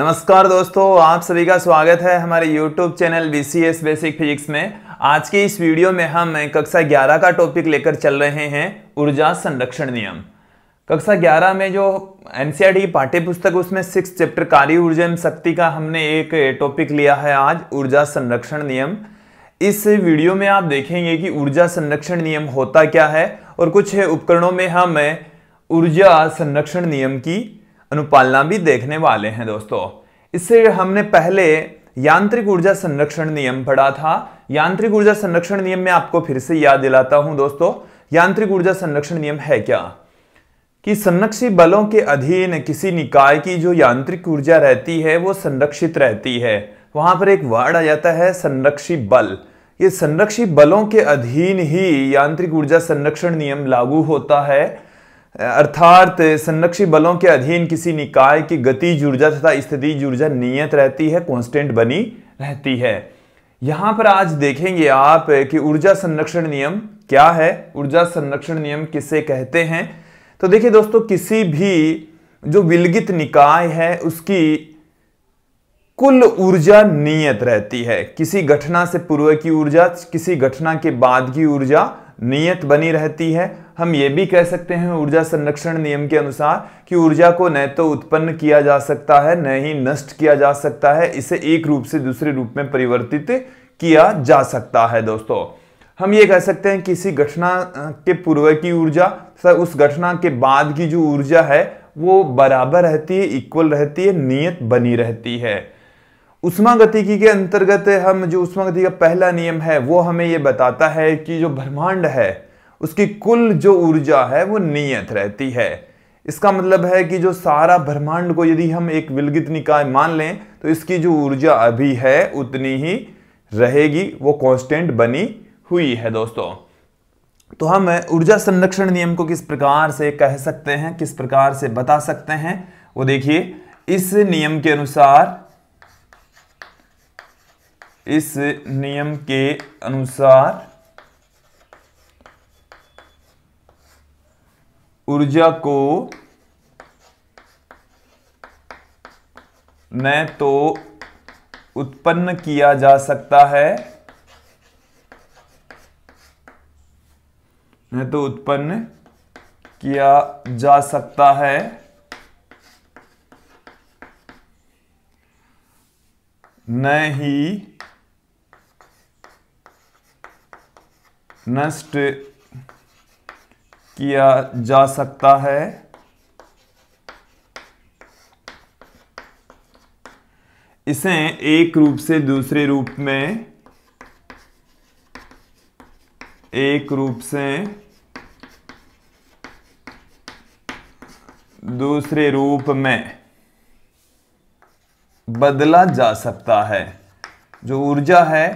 नमस्कार दोस्तों आप सभी का स्वागत है हमारे YouTube channel B C S basic physics में आज की इस वीडियो में हम कक्षा 11 का टॉपिक लेकर चल रहे हैं ऊर्जा संरक्षण नियम कक्षा 11 में जो एन की e पाठ्य पुस्तक उसमें सिक्स चैप्टर कार्य ऊर्जा एवं शक्ति का हमने एक टॉपिक लिया है आज ऊर्जा संरक्षण नियम इस वीडियो में आप देखेंगे कि ऊर्जा संरक्षण नियम होता क्या है और कुछ उपकरणों में हम ऊर्जा संरक्षण नियम की अनुपालना भी देखने वाले हैं दोस्तों इससे हमने पहले यांत्रिक ऊर्जा संरक्षण नियम पढ़ा था यांत्रिक ऊर्जा संरक्षण नियम में आपको फिर से याद दिलाता हूं दोस्तों यांत्रिक ऊर्जा संरक्षण नियम है क्या कि संरक्षित बलों के अधीन किसी निकाय की जो यांत्रिक ऊर्जा रहती है वो संरक्षित रहती है वहां पर एक वर्ड आ जाता है संरक्षित बल ये संरक्षित बलों के अधीन ही यांत्रिक ऊर्जा संरक्षण नियम लागू होता है अर्थात संरक्षी बलों के अधीन किसी निकाय की गति ऊर्जा तथा स्थिति ऊर्जा नियत रहती है कांस्टेंट बनी रहती है यहां पर आज देखेंगे आप कि ऊर्जा संरक्षण नियम क्या है ऊर्जा संरक्षण नियम किसे कहते हैं तो देखिए दोस्तों किसी भी जो विलगित निकाय है उसकी कुल ऊर्जा नियत रहती है किसी घटना से पूर्व की ऊर्जा किसी घटना के बाद की ऊर्जा नियत बनी रहती है हम ये भी कह सकते हैं ऊर्जा संरक्षण नियम के अनुसार कि ऊर्जा को न तो उत्पन्न किया जा सकता है न ही नष्ट किया जा सकता है इसे एक रूप से दूसरे रूप में परिवर्तित किया जा सकता है दोस्तों हम ये कह सकते हैं किसी घटना के पूर्व की ऊर्जा तथा उस घटना के बाद की जो ऊर्जा है वो बराबर रहती है इक्वल रहती है नियत बनी रहती है उष्मा गतिकी के अंतर्गत हम जो उष्मा गति का पहला नियम है वो हमें ये बताता है कि जो ब्रह्मांड है उसकी कुल जो ऊर्जा है वो नियत रहती है इसका मतलब है कि जो सारा ब्रह्मांड को यदि हम एक विलगित निकाय मान लें तो इसकी जो ऊर्जा अभी है उतनी ही रहेगी वो कांस्टेंट बनी हुई है दोस्तों तो हम ऊर्जा संरक्षण नियम को किस प्रकार से कह सकते हैं किस प्रकार से बता सकते हैं वो देखिए इस नियम के अनुसार इस नियम के अनुसार ऊर्जा को न तो उत्पन्न किया जा सकता है न तो उत्पन्न किया जा सकता है न ही नष्ट किया जा सकता है इसे एक रूप से दूसरे रूप में एक रूप से दूसरे रूप में बदला जा सकता है जो ऊर्जा है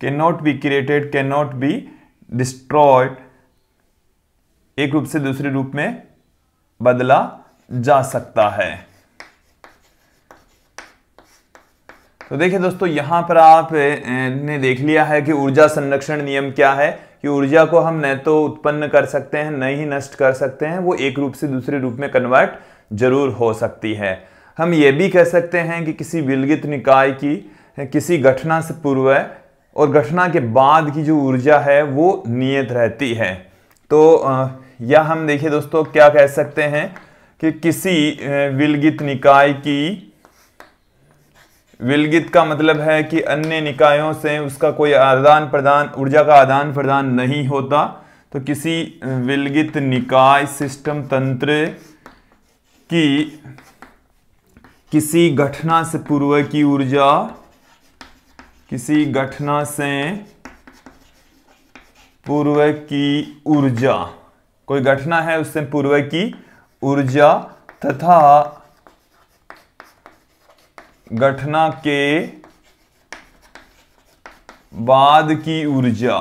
can not be created can not be destroyed एक रूप से दूसरे रूप में बदला जा सकता है तो देखिए दोस्तों यहां पर आप ने देख लिया है कि ऊर्जा संरक्षण नियम क्या है कि ऊर्जा को हम न तो उत्पन्न कर सकते हैं न ही नष्ट कर सकते हैं वो एक रूप से दूसरे रूप में कन्वर्ट जरूर हो सकती है हम ये भी कह सकते हैं कि किसी विलगित निकाय की किसी घटना से पूर्व और घटना के बाद की जो ऊर्जा है वो नियत रहती है तो या हम देखिए दोस्तों क्या कह सकते हैं कि किसी विलगित निकाय की विलगित का मतलब है कि अन्य निकायों से उसका कोई आदान प्रदान ऊर्जा का आदान प्रदान नहीं होता तो किसी विलगित निकाय सिस्टम तंत्र की किसी घटना से पूर्व की ऊर्जा किसी घटना से पूर्व की ऊर्जा कोई घटना है उससे पूर्व की ऊर्जा तथा घटना के बाद की ऊर्जा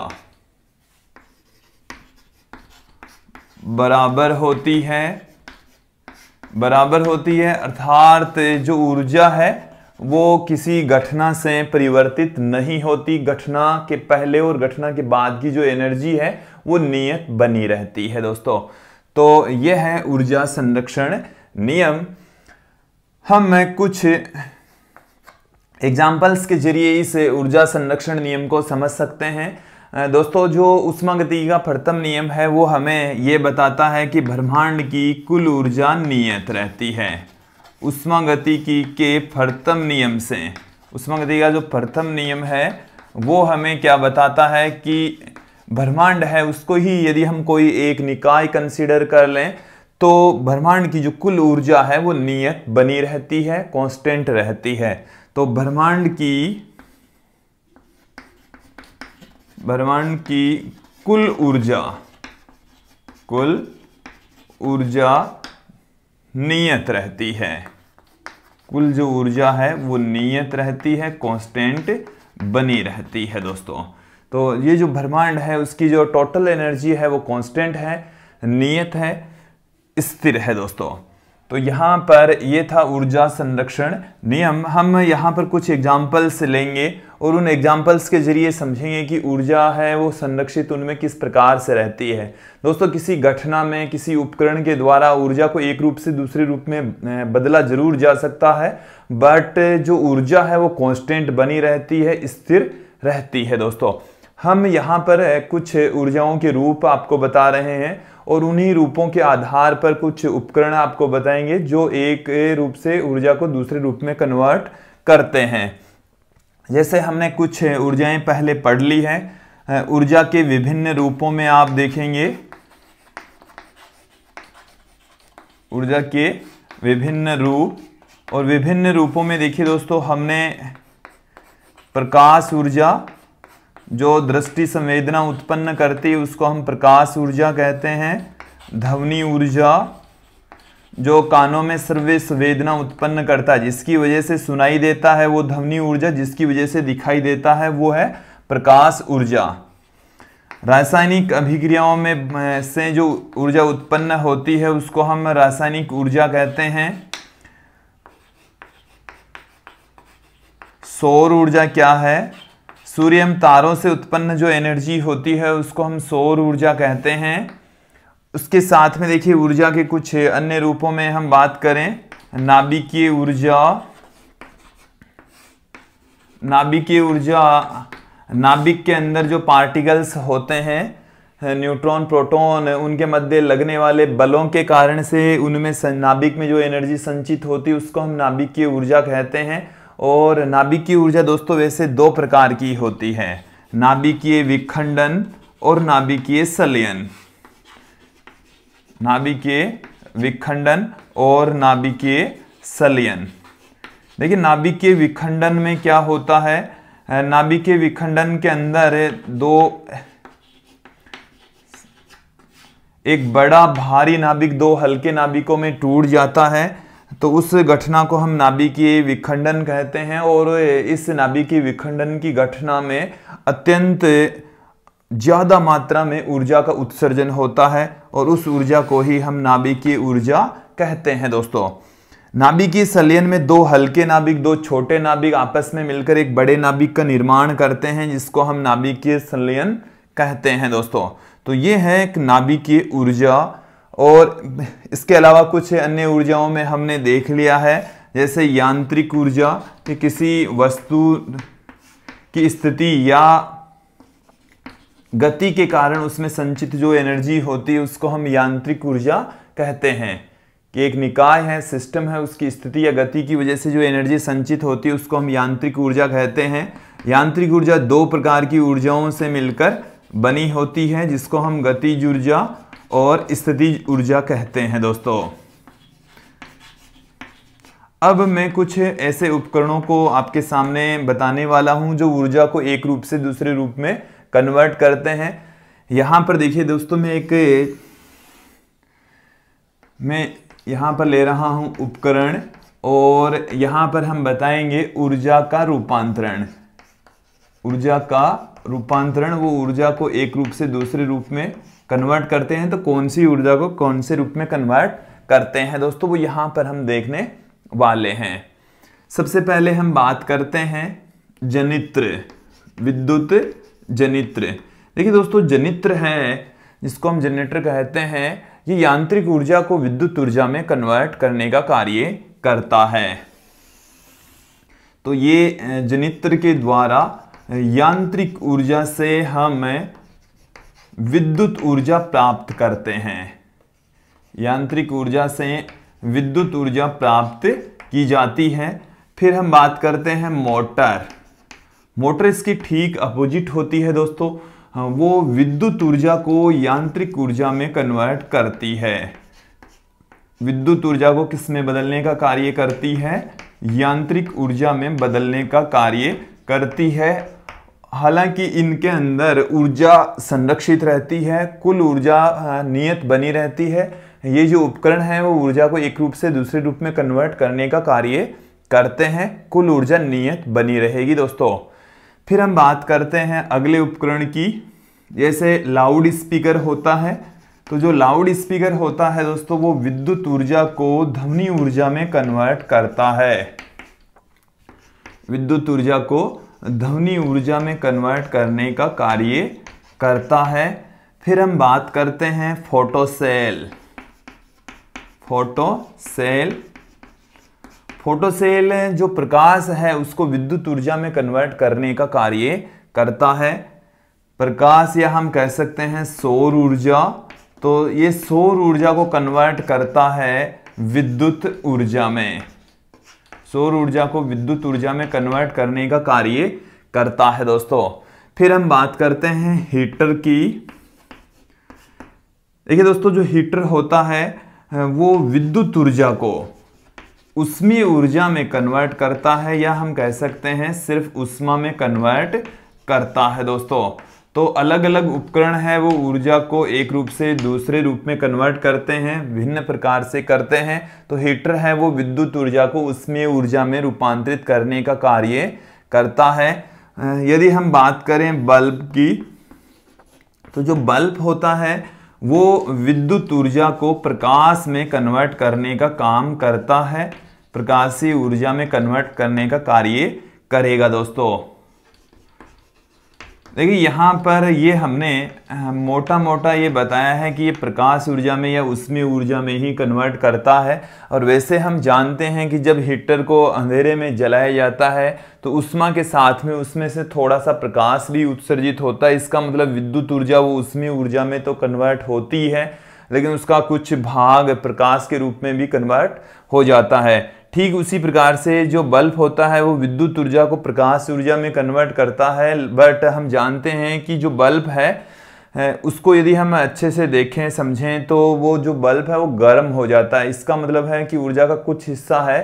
बराबर होती है बराबर होती है अर्थात जो ऊर्जा है वो किसी घटना से परिवर्तित नहीं होती घटना के पहले और घटना के बाद की जो एनर्जी है वो नियत बनी रहती है दोस्तों तो ये है ऊर्जा संरक्षण नियम हम कुछ एग्जाम्पल्स के जरिए इस ऊर्जा संरक्षण नियम को समझ सकते हैं दोस्तों जो उष्मा गति का प्रथम नियम है वो हमें ये बताता है कि ब्रह्मांड की कुल ऊर्जा नियत रहती है की के प्रथम नियम से गति का जो प्रथम नियम है वो हमें क्या बताता है कि ब्रह्मांड है उसको ही यदि हम कोई एक निकाय कंसिडर कर लें तो ब्रह्मांड की जो कुल ऊर्जा है वो नियत बनी रहती है कांस्टेंट रहती है तो ब्रह्मांड की ब्रह्मांड की कुल ऊर्जा कुल ऊर्जा नियत रहती है कुल जो ऊर्जा है वो नियत रहती है कांस्टेंट बनी रहती है दोस्तों तो ये जो ब्रह्मांड है उसकी जो टोटल एनर्जी है वो कांस्टेंट है नियत है स्थिर है दोस्तों तो यहाँ पर ये था ऊर्जा संरक्षण नियम हम यहाँ पर कुछ एग्जाम्पल्स लेंगे और उन एग्जाम्पल्स के जरिए समझेंगे कि ऊर्जा है वो संरक्षित उनमें किस प्रकार से रहती है दोस्तों किसी घटना में किसी उपकरण के द्वारा ऊर्जा को एक रूप से दूसरे रूप में बदला जरूर जा सकता है बट जो ऊर्जा है वो कांस्टेंट बनी रहती है स्थिर रहती है दोस्तों हम यहाँ पर कुछ ऊर्जाओं के रूप आपको बता रहे हैं और उन्हीं रूपों के आधार पर कुछ उपकरण आपको बताएंगे जो एक रूप से ऊर्जा को दूसरे रूप में कन्वर्ट करते हैं जैसे हमने कुछ ऊर्जाएं पहले पढ़ ली हैं ऊर्जा के विभिन्न रूपों में आप देखेंगे ऊर्जा के विभिन्न रूप और विभिन्न रूपों में देखिए दोस्तों हमने प्रकाश ऊर्जा जो दृष्टि संवेदना उत्पन्न करती है उसको हम प्रकाश ऊर्जा कहते हैं ध्वनि ऊर्जा जो कानों में सर्वे संवेदना उत्पन्न करता है जिसकी वजह से सुनाई देता है वो ध्वनि ऊर्जा जिसकी वजह से दिखाई देता है वो है प्रकाश ऊर्जा रासायनिक अभिक्रियाओं में से जो ऊर्जा उत्पन्न होती है उसको हम रासायनिक ऊर्जा कहते हैं सौर ऊर्जा क्या है सूर्य एवं तारों से उत्पन्न जो एनर्जी होती है उसको हम सौर ऊर्जा कहते हैं उसके साथ में देखिए ऊर्जा के कुछ अन्य रूपों में हम बात करें नाभिकीय ऊर्जा नाभिकीय ऊर्जा नाभिक के अंदर जो पार्टिकल्स होते हैं न्यूट्रॉन प्रोटॉन उनके मध्य लगने वाले बलों के कारण से उनमें नाभिक में जो एनर्जी संचित होती है उसको हम नाभिकीय ऊर्जा कहते हैं और नाभिकीय ऊर्जा दोस्तों वैसे दो प्रकार की होती है नाभिकीय विखंडन और नाभिकीय सलयन नाभिकीय विखंडन और नाभिकीय सलयन देखिए नाभिकीय विखंडन में क्या होता है नाभिकीय विखंडन के अंदर दो एक बड़ा भारी नाभिक दो हल्के नाभिकों में टूट जाता है तो उस घटना को हम नाभिकीय विखंडन कहते हैं और इस नाभिकीय विखंडन की घटना में अत्यंत ज़्यादा मात्रा में ऊर्जा का उत्सर्जन होता है और उस ऊर्जा को ही हम नाभिकीय ऊर्जा कहते हैं दोस्तों नाभिकीय सलियन में दो हल्के नाभिक दो छोटे नाभिक आपस में मिलकर एक बड़े नाभिक का निर्माण करते हैं जिसको हम नाभिकीय सलियन कहते हैं दोस्तों तो ये है एक नाभिकीय ऊर्जा और इसके अलावा कुछ अन्य ऊर्जाओं में हमने देख लिया है जैसे यांत्रिक ऊर्जा कि किसी वस्तु की स्थिति या गति के कारण उसमें संचित जो एनर्जी होती है उसको हम यांत्रिक ऊर्जा कहते हैं कि एक निकाय है सिस्टम है उसकी स्थिति या गति की वजह से जो एनर्जी संचित होती है उसको हम यांत्रिक ऊर्जा कहते हैं यांत्रिक ऊर्जा दो प्रकार की ऊर्जाओं से मिलकर बनी होती है जिसको हम गतिज ऊर्जा और स्थितिज ऊर्जा कहते हैं दोस्तों अब मैं कुछ ऐसे उपकरणों को आपके सामने बताने वाला हूं जो ऊर्जा को एक रूप से दूसरे रूप में कन्वर्ट करते हैं यहां पर देखिए दोस्तों मैं एक मैं यहां पर ले रहा हूं उपकरण और यहां पर हम बताएंगे ऊर्जा का रूपांतरण ऊर्जा का रूपांतरण वो ऊर्जा को एक रूप से दूसरे रूप में कन्वर्ट करते हैं तो कौन सी ऊर्जा को कौन से रूप में कन्वर्ट करते हैं दोस्तों वो यहां पर हम देखने वाले हैं सबसे पहले हम बात करते हैं जनित्र विद्युत जनित्र देखिए दोस्तों जनित्र है जिसको हम जनरेटर कहते हैं ये यांत्रिक ऊर्जा को विद्युत ऊर्जा में कन्वर्ट करने का कार्य करता है तो ये जनित्र के द्वारा यांत्रिक ऊर्जा से हम विद्युत ऊर्जा प्राप्त करते हैं यांत्रिक ऊर्जा से विद्युत ऊर्जा प्राप्त की जाती है फिर हम बात करते हैं मोटर मोटर इसकी ठीक अपोजिट होती है दोस्तों वो विद्युत ऊर्जा को यांत्रिक ऊर्जा में कन्वर्ट करती है विद्युत ऊर्जा को किस में बदलने का कार्य करती है यांत्रिक ऊर्जा में बदलने का कार्य करती है हालांकि इनके अंदर ऊर्जा संरक्षित रहती है कुल ऊर्जा नियत बनी रहती है ये जो उपकरण है वो ऊर्जा को एक रूप से दूसरे रूप में कन्वर्ट करने का कार्य करते हैं कुल ऊर्जा नियत बनी रहेगी दोस्तों फिर हम बात करते हैं अगले उपकरण की जैसे लाउड स्पीकर होता है तो जो लाउड स्पीकर होता है दोस्तों वो विद्युत ऊर्जा को ध्वनि ऊर्जा में कन्वर्ट करता है विद्युत ऊर्जा को ध्वनि ऊर्जा में कन्वर्ट करने का कार्य करता है फिर हम बात करते हैं फोटोसेल फोटोसेल फोटोसेल जो प्रकाश है उसको विद्युत ऊर्जा में कन्वर्ट करने का कार्य करता है प्रकाश या हम कह सकते हैं सौर ऊर्जा तो ये सौर ऊर्जा को कन्वर्ट करता है विद्युत ऊर्जा में सौर ऊर्जा को विद्युत ऊर्जा में कन्वर्ट करने का कार्य करता है दोस्तों फिर हम बात करते हैं हीटर की देखिए दोस्तों जो हीटर होता है वो विद्युत ऊर्जा को उष्मीय ऊर्जा में कन्वर्ट करता है या हम कह सकते हैं सिर्फ उष्मा में कन्वर्ट करता है दोस्तों तो अलग अलग उपकरण है वो ऊर्जा को एक रूप से दूसरे रूप में कन्वर्ट करते हैं भिन्न प्रकार से करते हैं तो हीटर है वो विद्युत ऊर्जा को उसमें ऊर्जा में रूपांतरित करने का कार्य करता है यदि हम बात करें बल्ब की तो जो बल्ब होता है वो विद्युत ऊर्जा को प्रकाश में कन्वर्ट करने का काम करता है प्रकाशीय ऊर्जा में कन्वर्ट करने का कार्य करेगा दोस्तों देखिए यहाँ पर ये हमने मोटा मोटा ये बताया है कि ये प्रकाश ऊर्जा में या उसमें ऊर्जा में ही कन्वर्ट करता है और वैसे हम जानते हैं कि जब हीटर को अंधेरे में जलाया जाता है तो उष्मा के साथ में उसमें से थोड़ा सा प्रकाश भी उत्सर्जित होता है इसका मतलब विद्युत ऊर्जा वो उसमें ऊर्जा में तो कन्वर्ट होती है लेकिन उसका कुछ भाग प्रकाश के रूप में भी कन्वर्ट हो जाता है ठीक उसी प्रकार से जो बल्ब होता है वो विद्युत ऊर्जा को प्रकाश ऊर्जा में कन्वर्ट करता है बट हम जानते हैं कि जो बल्ब है उसको यदि हम अच्छे से देखें समझें तो वो जो बल्ब है वो गर्म हो जाता है इसका मतलब है कि ऊर्जा का कुछ हिस्सा है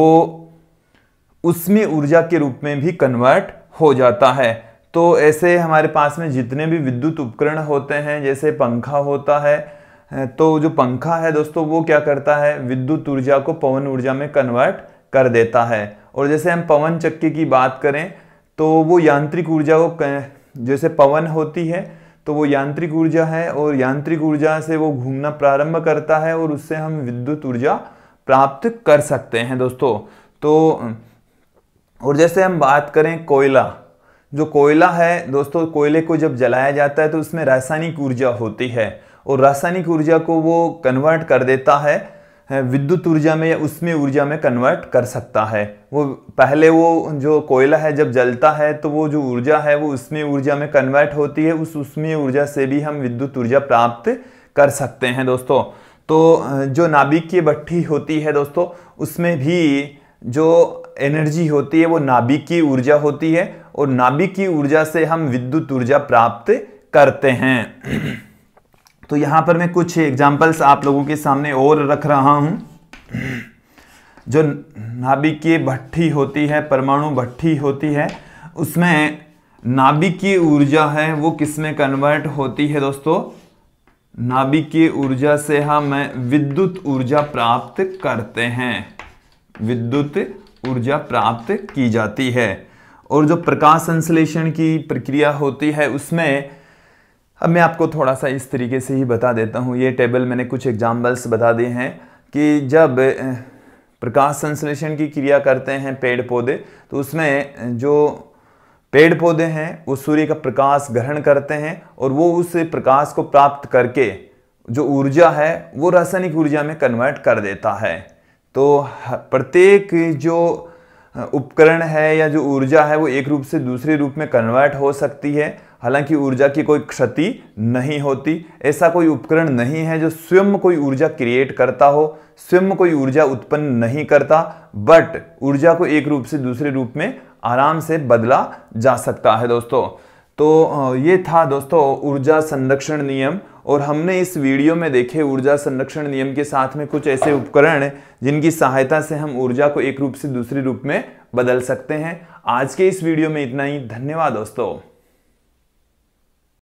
वो उसमें ऊर्जा के रूप में भी कन्वर्ट हो जाता है तो ऐसे हमारे पास में जितने भी विद्युत उपकरण होते हैं जैसे पंखा होता है तो जो पंखा है दोस्तों वो क्या करता है विद्युत ऊर्जा को पवन ऊर्जा में कन्वर्ट कर देता है और जैसे हम पवन चक्के की बात करें तो वो यांत्रिक ऊर्जा को जैसे पवन होती है तो वो यांत्रिक ऊर्जा है और यांत्रिक ऊर्जा से वो घूमना प्रारंभ करता है और उससे हम विद्युत ऊर्जा प्राप्त कर सकते हैं दोस्तों तो और जैसे हम बात करें कोयला जो कोयला है दोस्तों कोयले को जब जलाया जाता है तो उसमें रासायनिक ऊर्जा होती है और रासायनिक ऊर्जा को वो कन्वर्ट कर देता है विद्युत ऊर्जा में या उसमें ऊर्जा में कन्वर्ट कर सकता है वो पहले वो जो कोयला है जब जलता है तो वो जो ऊर्जा है वो उसमें ऊर्जा में कन्वर्ट होती है उस उसमें ऊर्जा से भी हम विद्युत ऊर्जा प्राप्त कर सकते हैं दोस्तों तो जो नाभिक की भट्टी होती है दोस्तों उसमें भी जो एनर्जी होती है वो नाभिक की ऊर्जा होती है और नाभिक की ऊर्जा से हम विद्युत ऊर्जा प्राप्त करते हैं तो यहां पर मैं कुछ एग्जाम्पल्स आप लोगों के सामने और रख रहा हूं जो नाभिक की भट्टी होती है परमाणु भट्टी होती है उसमें नाभिक की ऊर्जा है वो किस में कन्वर्ट होती है दोस्तों नाभिक की ऊर्जा से हम विद्युत ऊर्जा प्राप्त करते हैं विद्युत ऊर्जा प्राप्त की जाती है और जो प्रकाश संश्लेषण की प्रक्रिया होती है उसमें अब मैं आपको थोड़ा सा इस तरीके से ही बता देता हूँ ये टेबल मैंने कुछ एग्जाम्पल्स बता दिए हैं कि जब प्रकाश संश्लेषण की क्रिया करते हैं पेड़ पौधे तो उसमें जो पेड़ पौधे हैं वो सूर्य का प्रकाश ग्रहण करते हैं और वो उस प्रकाश को प्राप्त करके जो ऊर्जा है वो रासायनिक ऊर्जा में कन्वर्ट कर देता है तो प्रत्येक जो उपकरण है या जो ऊर्जा है वो एक रूप से दूसरे रूप में कन्वर्ट हो सकती है हालांकि ऊर्जा की कोई क्षति नहीं होती ऐसा कोई उपकरण नहीं है जो स्वयं कोई ऊर्जा क्रिएट करता हो स्वयं कोई ऊर्जा उत्पन्न नहीं करता बट ऊर्जा को एक रूप से दूसरे रूप में आराम से बदला जा सकता है दोस्तों तो ये था दोस्तों ऊर्जा संरक्षण नियम और हमने इस वीडियो में देखे ऊर्जा संरक्षण नियम के साथ में कुछ ऐसे उपकरण जिनकी सहायता से हम ऊर्जा को एक रूप से दूसरे रूप में बदल सकते हैं आज के इस वीडियो में इतना ही धन्यवाद दोस्तों